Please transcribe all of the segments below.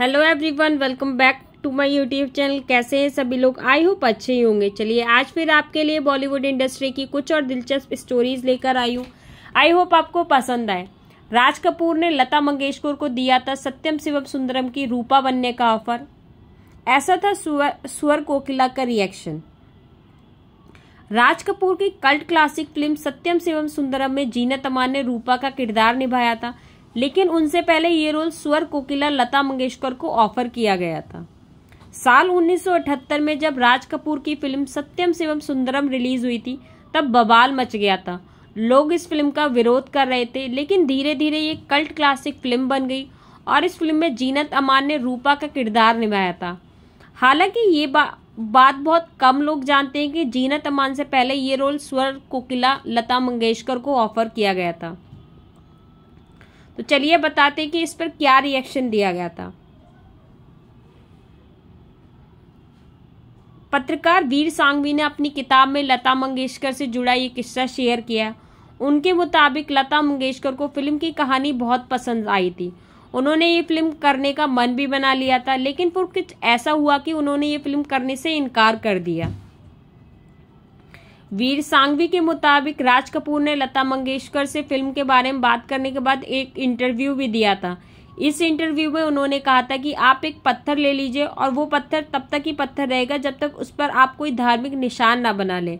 hello everyone welcome back to my YouTube channel कैसे हैं सभी लोग आई होप अच्छे ही होंगे चलिए आज फिर आपके लिए बॉलीवुड इंडस्ट्री की कुछ और दिलचस्प स्टोरीज लेकर आई हूँ आई होप आपको पसंद आए राज कपूर ने लता मंगेशकर को दिया था सत्यम शिवम सुंदरम की रूपा बनने का ऑफर ऐसा था स्वर, स्वर कोकिला का रिएक्शन राज कपूर की cult classic film Satyam Shivam Sundaram में जीना अमान ने रूपा का किरदार निभाया था लेकिन उनसे पहले ये रोल स्वर कोकिला लता मंगेशकर को ऑफर किया गया था साल 1978 में जब राज कपूर की फिल्म सत्यम शिवम सुंदरम रिलीज हुई थी तब बवाल मच गया था लोग इस फिल्म का विरोध कर रहे थे लेकिन धीरे धीरे ये कल्ट क्लासिक फिल्म बन गई और इस फिल्म में जीनत अमान ने रूपा का किरदार निभाया था हालांकि ये बा, बात बहुत कम लोग जानते हैं कि जीनत अमान से पहले ये रोल स्वर कोकिला लता मंगेशकर को ऑफर किया गया था तो चलिए बताते कि इस पर क्या रिएक्शन दिया गया था पत्रकार वीर सांगवी ने अपनी किताब में लता मंगेशकर से जुड़ा ये किस्सा शेयर किया उनके मुताबिक लता मंगेशकर को फिल्म की कहानी बहुत पसंद आई थी उन्होंने ये फिल्म करने का मन भी बना लिया था लेकिन फिर कुछ ऐसा हुआ कि उन्होंने ये फिल्म करने से इनकार कर दिया वीर सांगवी के मुताबिक राज कपूर ने लता मंगेशकर से फिल्म के बारे में बात करने के बाद एक इंटरव्यू भी दिया था इस इंटरव्यू में उन्होंने कहा था कि आप एक पत्थर ले लीजिए और वो पत्थर तब तक ही पत्थर रहेगा जब तक उस पर आप कोई धार्मिक निशान ना बना ले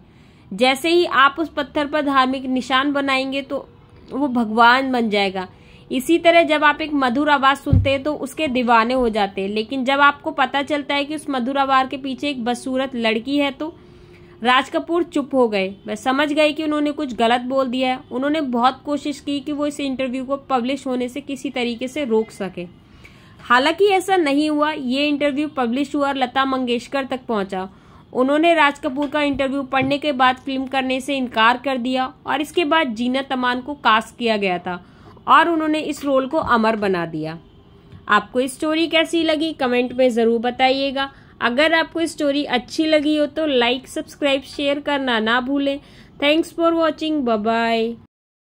जैसे ही आप उस पत्थर पर धार्मिक निशान बनाएंगे तो वो भगवान बन जाएगा इसी तरह जब आप एक मधुर आवाज़ सुनते हैं तो उसके दीवाने हो जाते हैं लेकिन जब आपको पता चलता है कि उस मधुर आवाज़ के पीछे एक बदसूरत लड़की है तो राज कपूर चुप हो गए वह समझ गए कि उन्होंने कुछ गलत बोल दिया है उन्होंने बहुत कोशिश की कि वो इस इंटरव्यू को पब्लिश होने से किसी तरीके से रोक सके हालांकि ऐसा नहीं हुआ ये इंटरव्यू पब्लिश हुआ और लता मंगेशकर तक पहुंचा उन्होंने राज कपूर का इंटरव्यू पढ़ने के बाद फिल्म करने से इनकार कर दिया और इसके बाद जीना तमान को कास्ट किया गया था और उन्होंने इस रोल को अमर बना दिया आपको इस स्टोरी कैसी लगी कमेंट में ज़रूर बताइएगा अगर आपको स्टोरी अच्छी लगी हो तो लाइक सब्सक्राइब शेयर करना ना भूलें थैंक्स फॉर वॉचिंग बाय